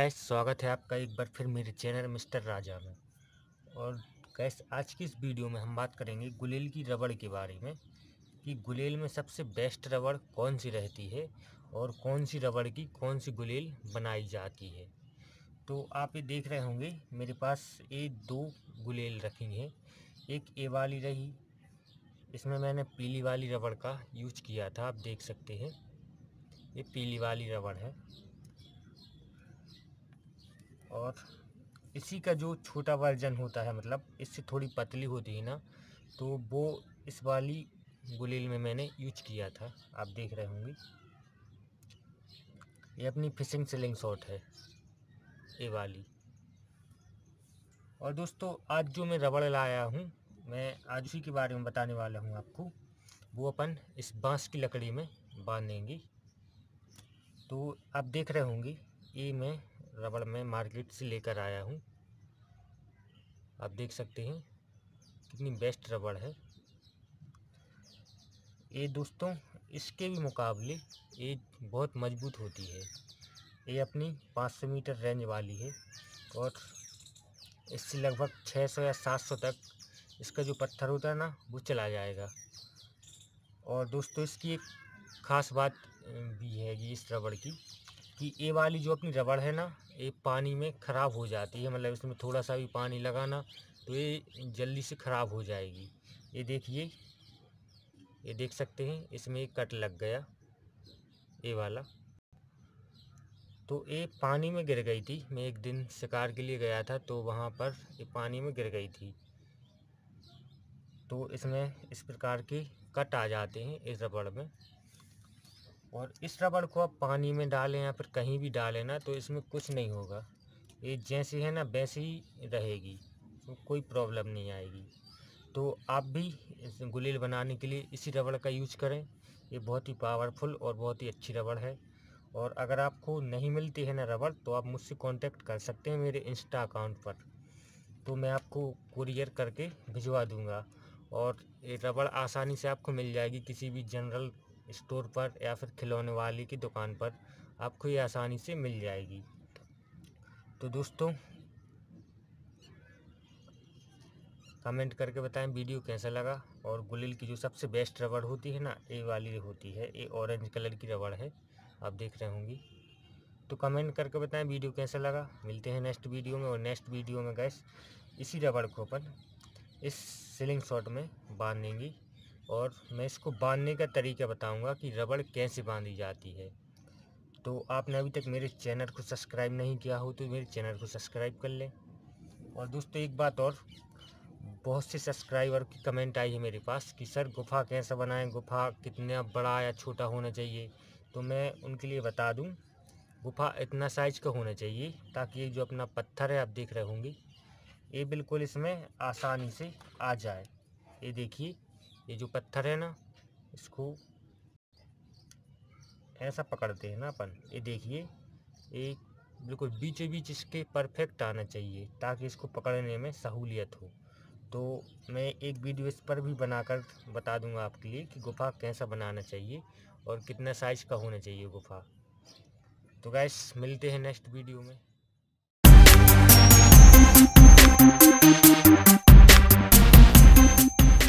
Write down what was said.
gas स्वागत है आपका एक बार फिर मेरे चैनल मिस्टर राजा में और गैस आज की इस वीडियो में हम बात करेंगे गुलेल की रबड़ के बारे में कि गुलेल में सबसे बेस्ट रबड़ कौन सी रहती है और कौन सी रबड़ की कौन सी गुलेल बनाई जाती है तो आप ये देख रहे होंगे मेरे पास ये दो गुलेल रखी हैं एक ए वाली रही इसमें मैंने पीली वाली रबड़ का यूज किया था आप देख सकते हैं ये पीली वाली रबड़ है और इसी का जो छोटा वर्जन होता है मतलब इससे थोड़ी पतली होती है ना तो वो इस वाली गुलेल में मैंने यूज किया था आप देख रहे होंगे ये अपनी फिशिंग सेलिंग शॉट है ये वाली और दोस्तों आज जो मैं रबड़ लाया हूँ मैं आज उसी के बारे में बताने वाला हूँ आपको वो अपन इस बांस की लकड़ी में बांधेंगे तो आप देख रहे होंगे ये मैं रबड़ मैं मार्केट से लेकर आया हूँ आप देख सकते हैं कितनी बेस्ट रबड़ है ये दोस्तों इसके भी मुकाबले ये बहुत मजबूत होती है ये अपनी 500 मीटर रेंज वाली है और इससे लगभग 600 या 700 तक इसका जो पत्थर होता है ना वो चला जाएगा और दोस्तों इसकी एक ख़ास बात भी है कि इस रबड़ की कि ये वाली जो अपनी रबड़ है ना ये पानी में ख़राब हो जाती है मतलब इसमें थोड़ा सा भी पानी लगाना तो ये जल्दी से ख़राब हो जाएगी ये देखिए ये देख सकते हैं इसमें एक कट लग गया ये वाला तो ये पानी में गिर गई थी मैं एक दिन शिकार के लिए गया था तो वहाँ पर ये पानी में गिर गई थी तो इसमें इस प्रकार के कट आ जाते हैं इस रबड़ में और इस रबड़ को आप पानी में डालें या फिर कहीं भी डालें ना तो इसमें कुछ नहीं होगा ये जैसी है ना वैसी ही रहेगी तो कोई प्रॉब्लम नहीं आएगी तो आप भी गुलेल बनाने के लिए इसी रबड़ का यूज करें ये बहुत ही पावरफुल और बहुत ही अच्छी रबड़ है और अगर आपको नहीं मिलती है ना रबड़ तो आप मुझसे कांटेक्ट कर सकते हैं मेरे इंस्टा अकाउंट पर तो मैं आपको कुरियर करके भिजवा दूंगा और ये रबड़ आसानी से आपको मिल जाएगी किसी भी जनरल स्टोर पर या फिर खिलौने वाले की दुकान पर आपको ये आसानी से मिल जाएगी तो दोस्तों कमेंट करके बताएं वीडियो कैसा लगा और गुलिल की जो सबसे बेस्ट रबड़ होती है ना ए वाली होती है ये ऑरेंज कलर की रबड़ है आप देख रहे होंगी तो कमेंट करके बताएं वीडियो कैसा लगा मिलते हैं नेक्स्ट वीडियो में और नेक्स्ट वीडियो में गैस इसी रबड़ को अपन इस सिलिंग शॉट में बांधेंगी और मैं इसको बांधने का तरीका बताऊंगा कि रबड़ कैसे बांधी जाती है तो आपने अभी तक मेरे चैनल को सब्सक्राइब नहीं किया हो तो मेरे चैनल को सब्सक्राइब कर लें और दोस्तों एक बात और बहुत से सब्सक्राइबर की कमेंट आई है मेरे पास कि सर गुफा कैसा बनाएं गुफा कितना बड़ा या छोटा होना चाहिए तो मैं उनके लिए बता दूं गुफा इतना साइज़ का होना चाहिए ताकि ये जो अपना पत्थर है आप देख रहे होंगे ये बिल्कुल इसमें आसानी से आ जाए ये देखिए ये जो पत्थर है ना इसको ऐसा पकड़ते हैं ना अपन ये देखिए एक बिल्कुल बीचों बीच इसके परफेक्ट आना चाहिए ताकि इसको पकड़ने में सहूलियत हो तो मैं एक वीडियो इस पर भी बनाकर बता दूंगा आपके लिए कि गुफा कैसा बनाना चाहिए और कितना साइज़ का होना चाहिए गुफा तो गैस मिलते हैं नेक्स्ट वीडियो में